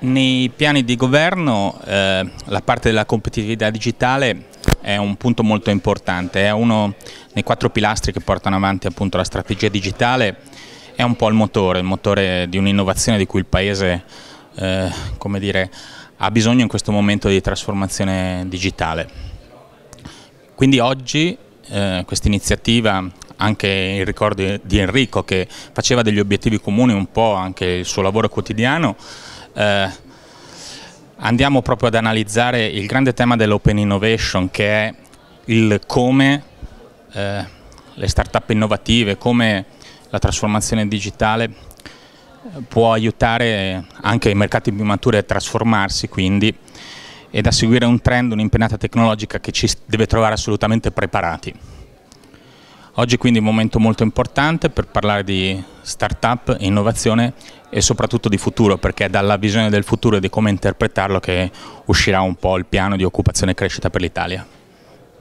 Nei piani di governo eh, la parte della competitività digitale è un punto molto importante, è uno dei quattro pilastri che portano avanti appunto la strategia digitale, è un po' il motore, il motore di un'innovazione di cui il Paese eh, come dire, ha bisogno in questo momento di trasformazione digitale. Quindi oggi eh, questa iniziativa anche il ricordo di Enrico che faceva degli obiettivi comuni un po' anche il suo lavoro quotidiano eh, andiamo proprio ad analizzare il grande tema dell'open innovation che è il come eh, le start-up innovative, come la trasformazione digitale può aiutare anche i mercati più maturi a trasformarsi quindi ed a seguire un trend, un'impennata tecnologica che ci deve trovare assolutamente preparati. Oggi quindi è un momento molto importante per parlare di start-up, innovazione e soprattutto di futuro, perché è dalla visione del futuro e di come interpretarlo che uscirà un po' il piano di occupazione e crescita per l'Italia.